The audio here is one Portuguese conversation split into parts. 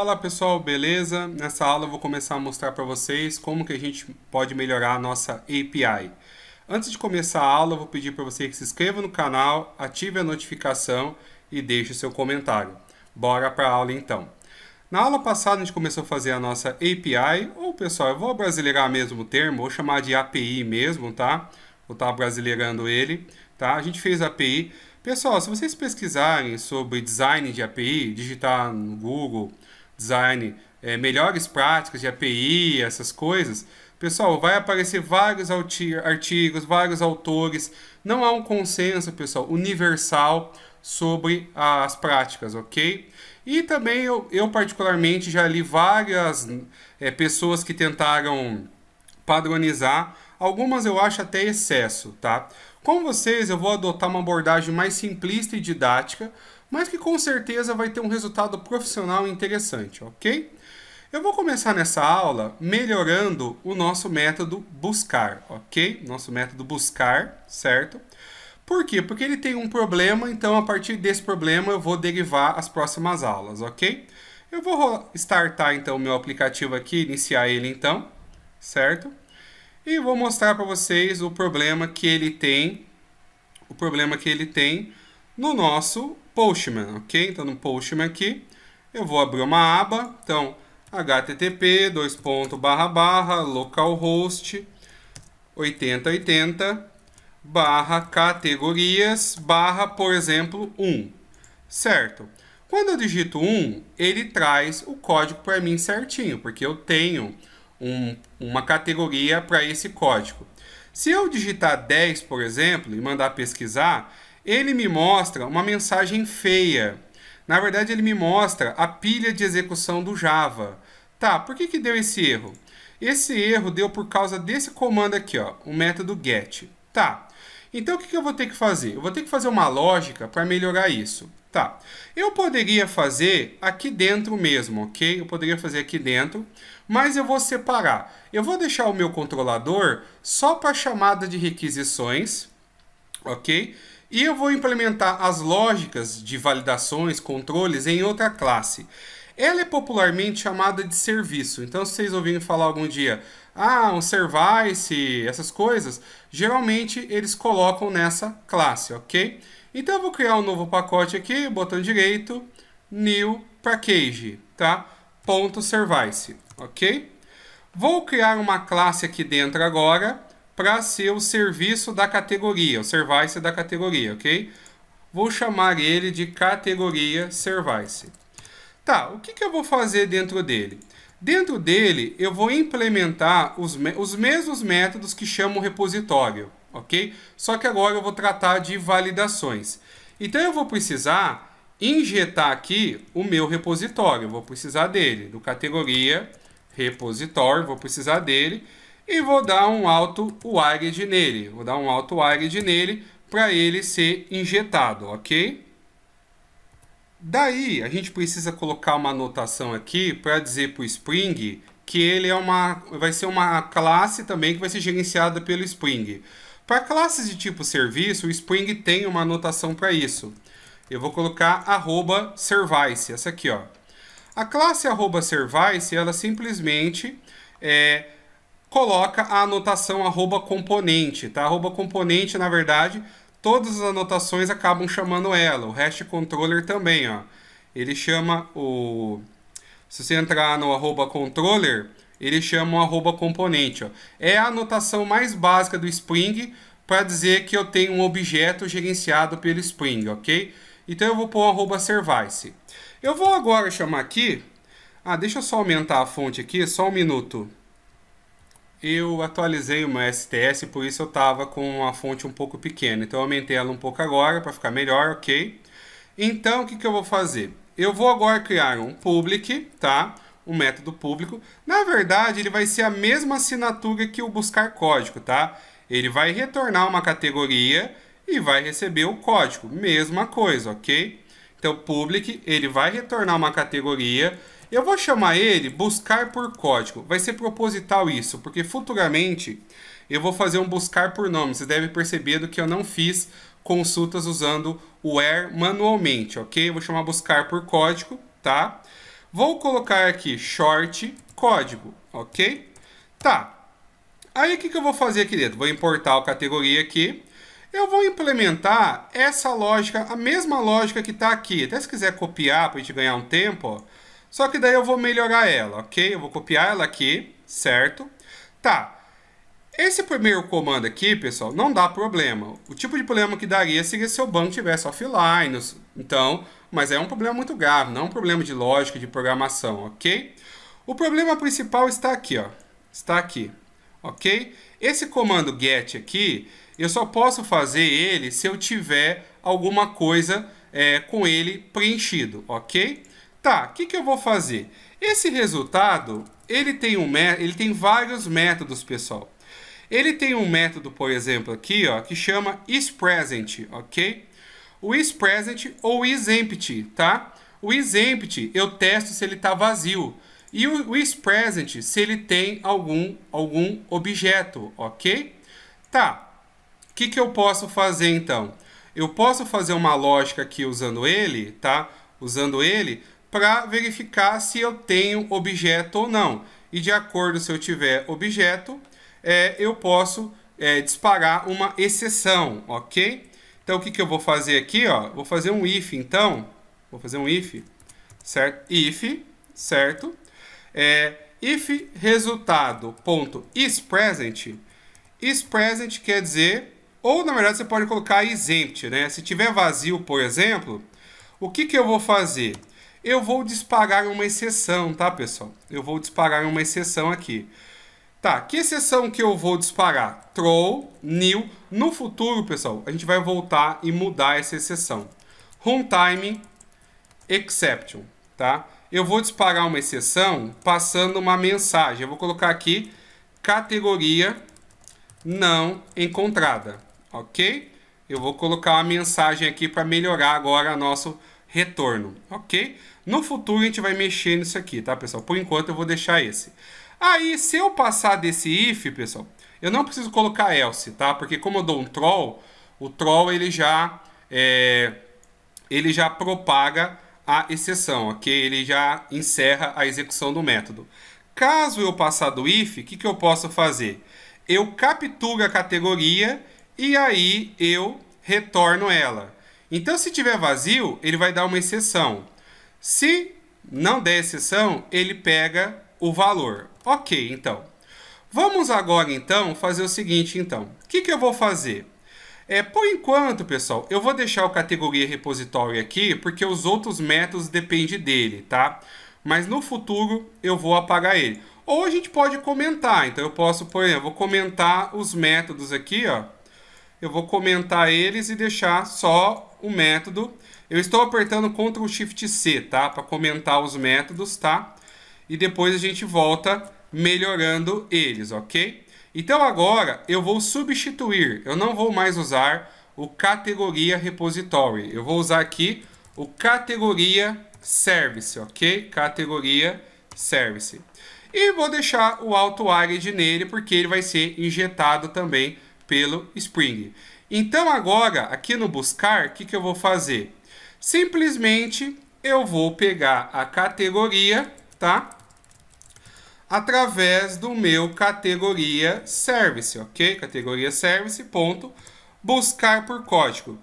Fala pessoal, beleza? Nessa aula eu vou começar a mostrar para vocês como que a gente pode melhorar a nossa API. Antes de começar a aula, eu vou pedir para você que se inscreva no canal, ative a notificação e deixe o seu comentário. Bora para a aula então. Na aula passada a gente começou a fazer a nossa API, ou pessoal, eu vou brasileirar mesmo o termo, vou chamar de API mesmo, tá? Vou estar tá brasileirando ele, tá? A gente fez a API. Pessoal, se vocês pesquisarem sobre design de API, digitar no Google design, é, melhores práticas de API, essas coisas, pessoal, vai aparecer vários artigos, vários autores. Não há um consenso, pessoal, universal sobre as práticas, ok? E também eu, eu particularmente já li várias é, pessoas que tentaram padronizar. Algumas eu acho até excesso, tá? Com vocês eu vou adotar uma abordagem mais simplista e didática, mas que com certeza vai ter um resultado profissional interessante, ok? Eu vou começar nessa aula melhorando o nosso método buscar, ok? Nosso método buscar, certo? Por quê? Porque ele tem um problema, então a partir desse problema eu vou derivar as próximas aulas, ok? Eu vou startar então o meu aplicativo aqui, iniciar ele então, certo? E vou mostrar para vocês o problema que ele tem, o problema que ele tem no nosso Postman, ok? Então, no Postman aqui, eu vou abrir uma aba. Então, http dois ponto, barra, barra, localhost 8080 barra categorias barra, por exemplo, 1, certo? Quando eu digito 1, ele traz o código para mim certinho, porque eu tenho um, uma categoria para esse código. Se eu digitar 10, por exemplo, e mandar pesquisar, ele me mostra uma mensagem feia. Na verdade, ele me mostra a pilha de execução do Java. Tá, por que, que deu esse erro? Esse erro deu por causa desse comando aqui, ó, o método get. Tá, então o que, que eu vou ter que fazer? Eu vou ter que fazer uma lógica para melhorar isso. Tá, eu poderia fazer aqui dentro mesmo, ok? Eu poderia fazer aqui dentro, mas eu vou separar. Eu vou deixar o meu controlador só para chamada de requisições, ok? E eu vou implementar as lógicas de validações, controles em outra classe. Ela é popularmente chamada de serviço. Então, se vocês ouvirem falar algum dia, ah, um service, essas coisas, geralmente eles colocam nessa classe, ok? Então, eu vou criar um novo pacote aqui, botão direito, new package, tá? Ponto service, ok? Vou criar uma classe aqui dentro agora, para ser o serviço da categoria, o service da categoria, ok? Vou chamar ele de categoria service. Tá, o que, que eu vou fazer dentro dele? Dentro dele, eu vou implementar os, me os mesmos métodos que chamam repositório, ok? Só que agora eu vou tratar de validações. Então, eu vou precisar injetar aqui o meu repositório. Eu vou precisar dele, do categoria repositório, vou precisar dele e vou dar um alto wired nele. Vou dar um alto wired nele para ele ser injetado, ok? Daí, a gente precisa colocar uma anotação aqui para dizer para o Spring que ele é uma, vai ser uma classe também que vai ser gerenciada pelo Spring. Para classes de tipo serviço, o Spring tem uma anotação para isso. Eu vou colocar arroba service, essa aqui. Ó. A classe arroba service, ela simplesmente é, coloca a anotação arroba componente, tá? Arroba componente, na verdade, todas as anotações acabam chamando ela. O hash controller também, ó. Ele chama o... Se você entrar no arroba controller, ele chama o arroba componente, ó. É a anotação mais básica do Spring para dizer que eu tenho um objeto gerenciado pelo Spring, ok? Então eu vou pôr arroba service. Eu vou agora chamar aqui... Ah, deixa eu só aumentar a fonte aqui, só um minuto eu atualizei uma STS, por isso eu estava com a fonte um pouco pequena. Então eu aumentei ela um pouco agora para ficar melhor, ok? Então o que, que eu vou fazer? Eu vou agora criar um public, tá? Um método público. Na verdade, ele vai ser a mesma assinatura que o buscar código, tá? Ele vai retornar uma categoria e vai receber o código. Mesma coisa, ok? Então, public, ele vai retornar uma categoria. Eu vou chamar ele buscar por código. Vai ser proposital isso, porque futuramente eu vou fazer um buscar por nome. Vocês devem perceber do que eu não fiz consultas usando o where manualmente, ok? vou chamar buscar por código, tá? Vou colocar aqui short código, ok? Tá. Aí o que, que eu vou fazer, querido? Vou importar a categoria aqui. Eu vou implementar essa lógica, a mesma lógica que está aqui. Até se quiser copiar para a gente ganhar um tempo, ó. só que daí eu vou melhorar ela, ok? Eu vou copiar ela aqui, certo? Tá. Esse primeiro comando aqui, pessoal, não dá problema. O tipo de problema que daria seria se o banco tivesse offline, então, mas é um problema muito grave, não é um problema de lógica, de programação, ok? O problema principal está aqui, ó. Está aqui, ok? Esse comando get aqui, eu só posso fazer ele se eu tiver alguma coisa é, com ele preenchido, ok? Tá, o que, que eu vou fazer? Esse resultado, ele tem, um, ele tem vários métodos, pessoal. Ele tem um método, por exemplo, aqui, ó, que chama isPresent, ok? O isPresent ou isEmpty, tá? O isEmpty, eu testo se ele está vazio. E o, o isPresent, se ele tem algum, algum objeto, ok? Tá, que, que eu posso fazer então? Eu posso fazer uma lógica aqui usando ele, tá? Usando ele para verificar se eu tenho objeto ou não. E de acordo se eu tiver objeto, é, eu posso é, disparar uma exceção, ok? Então o que, que eu vou fazer aqui? Ó? Vou fazer um if então. Vou fazer um if, certo? If, certo? É, if resultado ponto is present. Is present quer dizer ou, na verdade, você pode colocar exempt, né? Se tiver vazio, por exemplo, o que, que eu vou fazer? Eu vou disparar uma exceção, tá, pessoal? Eu vou disparar uma exceção aqui. Tá, que exceção que eu vou disparar? Troll, new. No futuro, pessoal, a gente vai voltar e mudar essa exceção. Runtime exception, tá? Eu vou disparar uma exceção passando uma mensagem. Eu vou colocar aqui categoria não encontrada ok? Eu vou colocar uma mensagem aqui para melhorar agora nosso retorno, ok? No futuro a gente vai mexer nisso aqui, tá, pessoal? Por enquanto eu vou deixar esse. Aí, se eu passar desse if, pessoal, eu não preciso colocar else, tá? Porque como eu dou um troll, o troll ele já, é, ele já propaga a exceção, ok? Ele já encerra a execução do método. Caso eu passar do if, o que, que eu posso fazer? Eu capturo a categoria e aí eu retorno ela. Então, se tiver vazio, ele vai dar uma exceção. Se não der exceção, ele pega o valor. Ok, então. Vamos agora, então, fazer o seguinte, então. O que, que eu vou fazer? É, por enquanto, pessoal, eu vou deixar o categoria repositório aqui, porque os outros métodos dependem dele, tá? Mas no futuro eu vou apagar ele. Ou a gente pode comentar. Então eu posso, por exemplo, vou comentar os métodos aqui, ó eu vou comentar eles e deixar só o método. Eu estou apertando Ctrl Shift C, tá? Para comentar os métodos, tá? E depois a gente volta melhorando eles, ok? Então agora eu vou substituir, eu não vou mais usar o categoria repository. Eu vou usar aqui o categoria service, ok? Categoria service. E vou deixar o auto-arid nele porque ele vai ser injetado também pelo Spring. Então agora, aqui no buscar, o que, que eu vou fazer? Simplesmente eu vou pegar a categoria, tá? Através do meu categoria service, ok? Categoria service, ponto, buscar por código.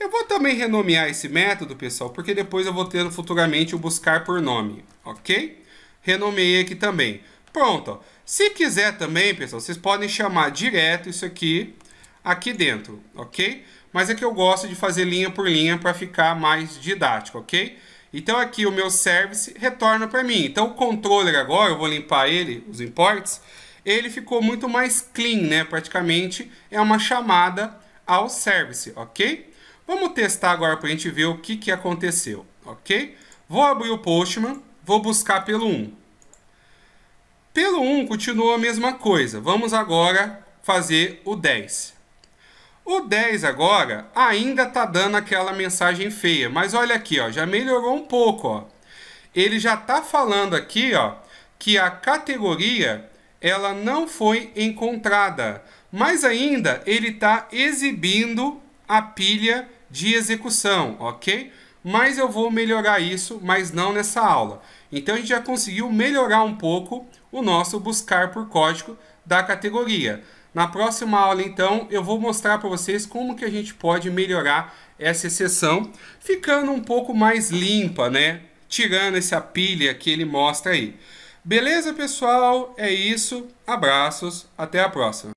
Eu vou também renomear esse método, pessoal, porque depois eu vou ter futuramente o buscar por nome, ok? Renomeei aqui também. Pronto, ó. Se quiser também, pessoal, vocês podem chamar direto isso aqui aqui dentro, ok? Mas é que eu gosto de fazer linha por linha para ficar mais didático, ok? Então aqui o meu service retorna para mim. Então o controller agora, eu vou limpar ele, os imports, ele ficou muito mais clean, né? Praticamente é uma chamada ao service, ok? Vamos testar agora para a gente ver o que, que aconteceu, ok? Vou abrir o Postman, vou buscar pelo 1. Pelo 1 continua a mesma coisa. Vamos agora fazer o 10. O 10 agora ainda tá dando aquela mensagem feia, mas olha aqui, ó, já melhorou um pouco, ó. Ele já tá falando aqui, ó, que a categoria ela não foi encontrada, mas ainda ele tá exibindo a pilha de execução, OK? Mas eu vou melhorar isso, mas não nessa aula. Então a gente já conseguiu melhorar um pouco o nosso buscar por código da categoria. Na próxima aula, então, eu vou mostrar para vocês como que a gente pode melhorar essa exceção, ficando um pouco mais limpa, né? Tirando essa pilha que ele mostra aí. Beleza, pessoal? É isso. Abraços. Até a próxima.